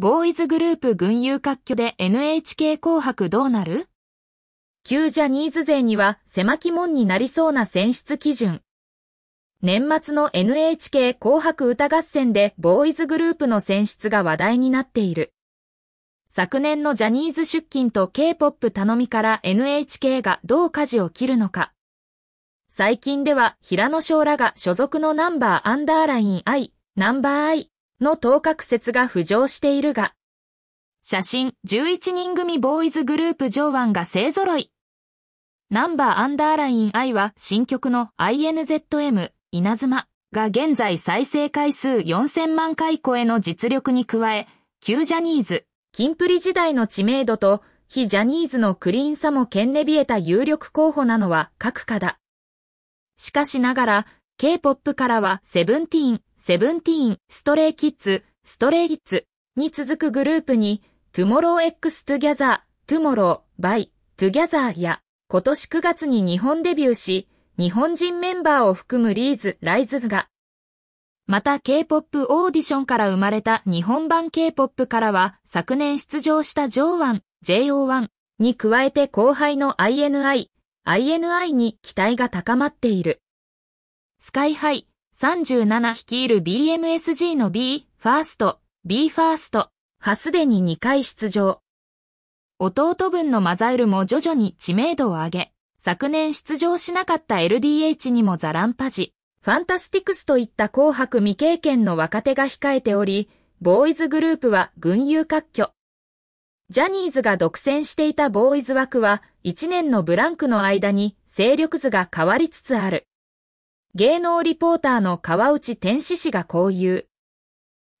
ボーイズグループ群雄割拠で NHK 紅白どうなる旧ジャニーズ勢には狭き門になりそうな選出基準。年末の NHK 紅白歌合戦でボーイズグループの選出が話題になっている。昨年のジャニーズ出勤と K-POP 頼みから NHK がどう舵を切るのか。最近では平野翔らが所属のナンバーアンダーライン I、ナンバーイ。の当確説が浮上しているが、写真11人組ボーイズグループ上腕が勢揃い。ナンバーアンダーライン I は新曲の INZM 稲妻が現在再生回数4000万回超えの実力に加え、旧ジャニーズ、キンプリ時代の知名度と非ジャニーズのクリーンさも剣ねびえた有力候補なのは各家だ。しかしながら、K-POP からはセブンティーン、セブンティーン、ストレイキッズ、ストレイキッズに続くグループに、トゥモロー X トゥギャザー、トゥモロー、バイ、トゥギャザーや、今年9月に日本デビューし、日本人メンバーを含むリーズ、ライズが、また K-POP オーディションから生まれた日本版 K-POP からは昨年出場した JO1、JO1 に加えて後輩の INI、INI に期待が高まっている。スカイハイ、37率いる BMSG の B、ファースト、B ファースト、はすでに2回出場。弟分のマザイルも徐々に知名度を上げ、昨年出場しなかった LDH にもザランパジ、ファンタスティクスといった紅白未経験の若手が控えており、ボーイズグループは群雄割拠。ジャニーズが独占していたボーイズ枠は、1年のブランクの間に勢力図が変わりつつある。芸能リポーターの川内天使氏がこう言う。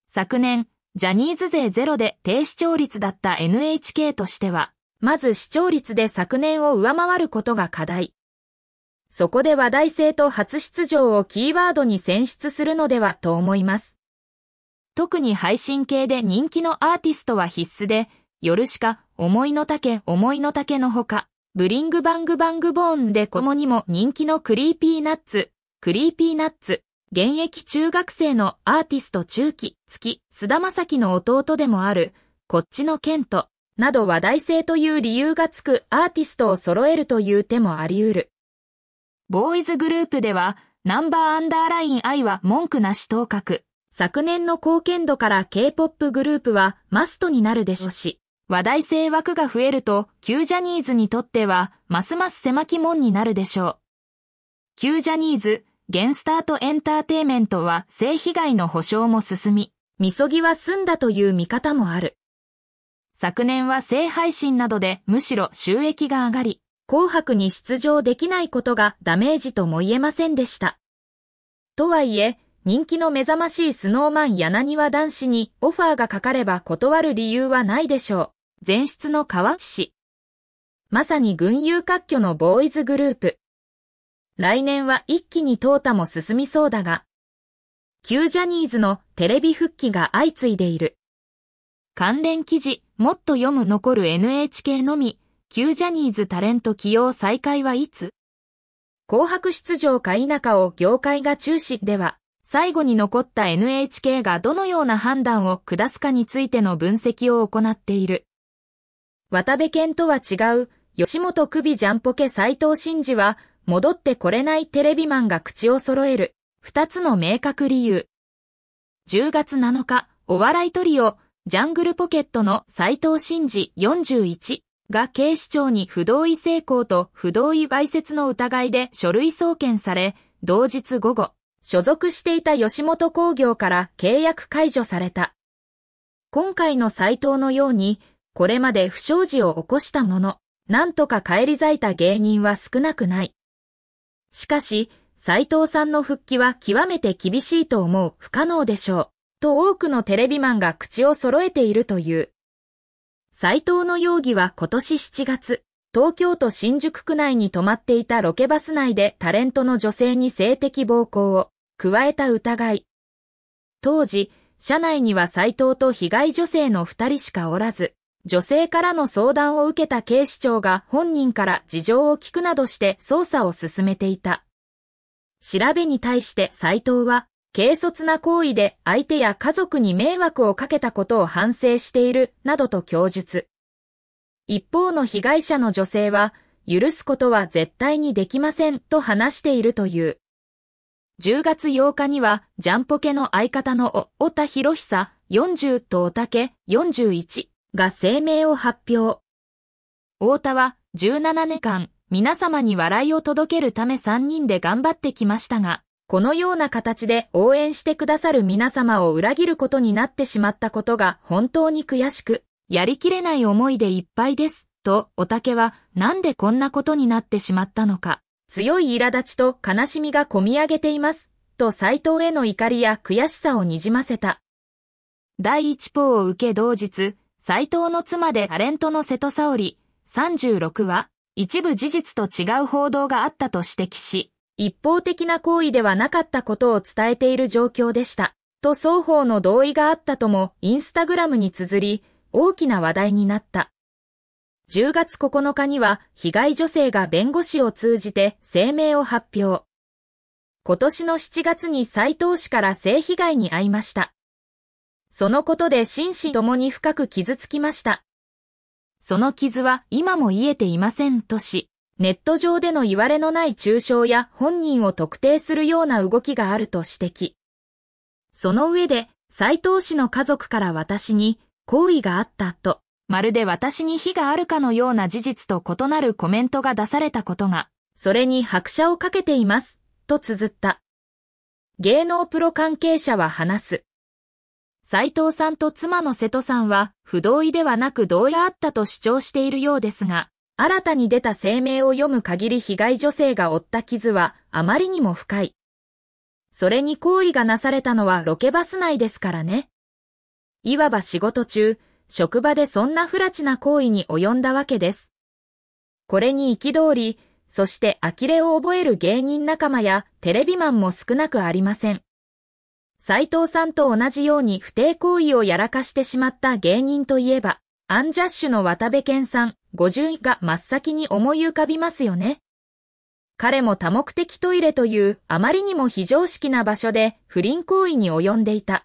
昨年、ジャニーズ勢ゼロで低視聴率だった NHK としては、まず視聴率で昨年を上回ることが課題。そこで話題性と初出場をキーワードに選出するのではと思います。特に配信系で人気のアーティストは必須で、夜しか、思いの丈、思いの丈のほか、ブリングバングバングボーンで子もにも人気のクリーピーナッツ、クリーピーナッツ、現役中学生のアーティスト中期、月、菅田正樹の弟でもある、こっちの剣と、など話題性という理由がつくアーティストを揃えるという手もあり得る。ボーイズグループでは、ナンバーアンダーライン愛は文句なし当角。昨年の貢献度から K-POP グループはマストになるでしょうし、話題性枠が増えると、旧ジャニーズにとっては、ますます狭き門になるでしょう。旧ジャニーズ、ゲンスタートエンターテイメントは性被害の保障も進み、みそぎは済んだという見方もある。昨年は性配信などでむしろ収益が上がり、紅白に出場できないことがダメージとも言えませんでした。とはいえ、人気の目覚ましいスノーマン柳は男子にオファーがかかれば断る理由はないでしょう。前出の川内氏。まさに群雄割拠のボーイズグループ。来年は一気に淘汰も進みそうだが、旧ジャニーズのテレビ復帰が相次いでいる。関連記事、もっと読む残る NHK のみ、旧ジャニーズタレント起用再開はいつ紅白出場か否かを業界が注視では、最後に残った NHK がどのような判断を下すかについての分析を行っている。渡部県とは違う、吉本首ジャンポケ斎藤真二は、戻ってこれないテレビマンが口を揃える、二つの明確理由。10月7日、お笑いトリオ、ジャングルポケットの斎藤真治41が警視庁に不同意成功と不同意売説の疑いで書類送検され、同日午後、所属していた吉本工業から契約解除された。今回の斎藤のように、これまで不祥事を起こしたもの、なんとか返り咲いた芸人は少なくない。しかし、斎藤さんの復帰は極めて厳しいと思う不可能でしょう。と多くのテレビマンが口を揃えているという。斎藤の容疑は今年7月、東京都新宿区内に泊まっていたロケバス内でタレントの女性に性的暴行を加えた疑い。当時、車内には斎藤と被害女性の二人しかおらず、女性からの相談を受けた警視庁が本人から事情を聞くなどして捜査を進めていた。調べに対して斎藤は、軽率な行為で相手や家族に迷惑をかけたことを反省している、などと供述。一方の被害者の女性は、許すことは絶対にできません、と話しているという。10月8日には、ジャンポケの相方のお、オタヒロヒ40とおたけ、41が声明を発表。太田は17年間皆様に笑いを届けるため3人で頑張ってきましたが、このような形で応援してくださる皆様を裏切ることになってしまったことが本当に悔しく、やりきれない思いでいっぱいです、と、おたけはなんでこんなことになってしまったのか、強い苛立ちと悲しみがこみ上げています、と斎藤への怒りや悔しさをにじませた。第一報を受け同日、斎藤の妻でタレントの瀬戸沙織36は、一部事実と違う報道があったと指摘し、一方的な行為ではなかったことを伝えている状況でした。と双方の同意があったともインスタグラムに綴り、大きな話題になった。10月9日には被害女性が弁護士を通じて声明を発表。今年の7月に斎藤氏から性被害に遭いました。そのことで心身ともに深く傷つきました。その傷は今も癒えていませんとし、ネット上での言われのない中傷や本人を特定するような動きがあると指摘。その上で、斎藤氏の家族から私に、好意があったと、まるで私に非があるかのような事実と異なるコメントが出されたことが、それに拍車をかけています、と綴った。芸能プロ関係者は話す。斎藤さんと妻の瀬戸さんは不同意ではなく同意があったと主張しているようですが、新たに出た声明を読む限り被害女性が負った傷はあまりにも深い。それに行為がなされたのはロケバス内ですからね。いわば仕事中、職場でそんな不埒な行為に及んだわけです。これに憤り、そして呆れを覚える芸人仲間やテレビマンも少なくありません。斎藤さんと同じように不定行為をやらかしてしまった芸人といえば、アンジャッシュの渡部健さん、50位が真っ先に思い浮かびますよね。彼も多目的トイレというあまりにも非常識な場所で不倫行為に及んでいた。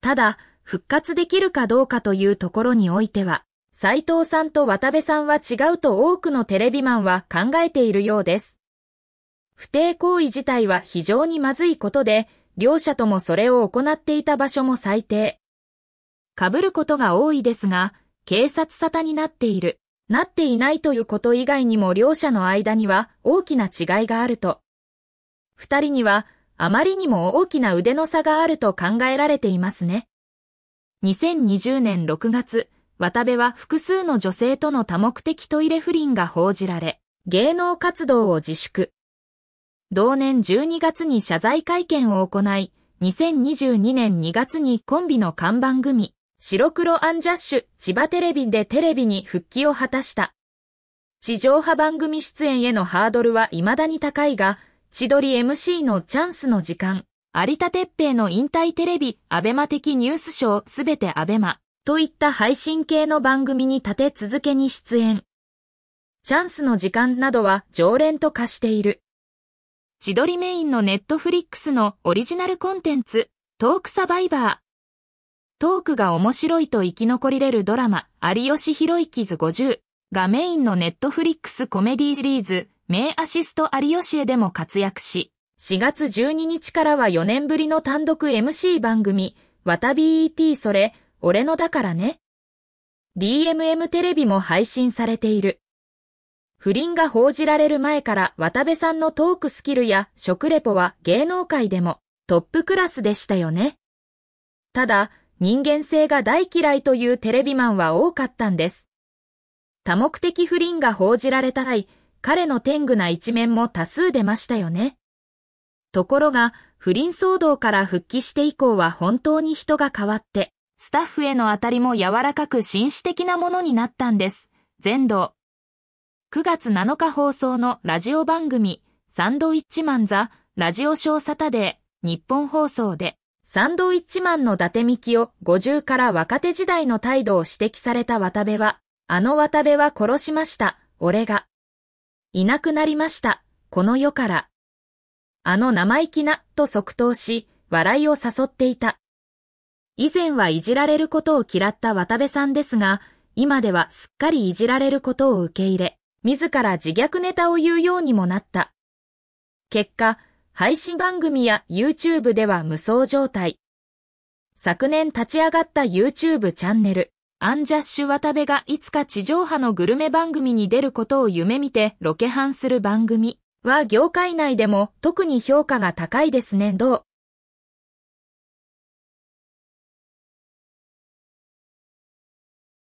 ただ、復活できるかどうかというところにおいては、斎藤さんと渡部さんは違うと多くのテレビマンは考えているようです。不定行為自体は非常にまずいことで、両者ともそれを行っていた場所も最低。被ることが多いですが、警察沙汰になっている、なっていないということ以外にも両者の間には大きな違いがあると。二人にはあまりにも大きな腕の差があると考えられていますね。2020年6月、渡部は複数の女性との多目的トイレ不倫が報じられ、芸能活動を自粛。同年12月に謝罪会見を行い、2022年2月にコンビの看板組、白黒アンジャッシュ、千葉テレビでテレビに復帰を果たした。地上波番組出演へのハードルは未だに高いが、千鳥 MC のチャンスの時間、有田哲平の引退テレビ、アベマ的ニュースショー、すべてアベマ、といった配信系の番組に立て続けに出演。チャンスの時間などは常連と化している。千鳥メインのネットフリックスのオリジナルコンテンツ、トークサバイバー。トークが面白いと生き残りれるドラマ、有吉弘行図50がメインのネットフリックスコメディシリーズ、名アシスト有吉へでも活躍し、4月12日からは4年ぶりの単独 MC 番組、わた BET それ、俺のだからね。DMM テレビも配信されている。不倫が報じられる前から渡部さんのトークスキルや食レポは芸能界でもトップクラスでしたよね。ただ、人間性が大嫌いというテレビマンは多かったんです。多目的不倫が報じられた際、彼の天狗な一面も多数出ましたよね。ところが、不倫騒動から復帰して以降は本当に人が変わって、スタッフへの当たりも柔らかく紳士的なものになったんです。全道。9月7日放送のラジオ番組、サンドイッチマンザ、ラジオショーサタデー、日本放送で、サンドイッチマンの伊達みきを50から若手時代の態度を指摘された渡部は、あの渡部は殺しました、俺が。いなくなりました、この世から。あの生意気な、と即答し、笑いを誘っていた。以前はいじられることを嫌った渡部さんですが、今ではすっかりいじられることを受け入れ、自ら自虐ネタを言うようにもなった。結果、配信番組や YouTube では無双状態。昨年立ち上がった YouTube チャンネル、アンジャッシュ渡部がいつか地上波のグルメ番組に出ることを夢見てロケハンする番組は業界内でも特に評価が高いですね、どう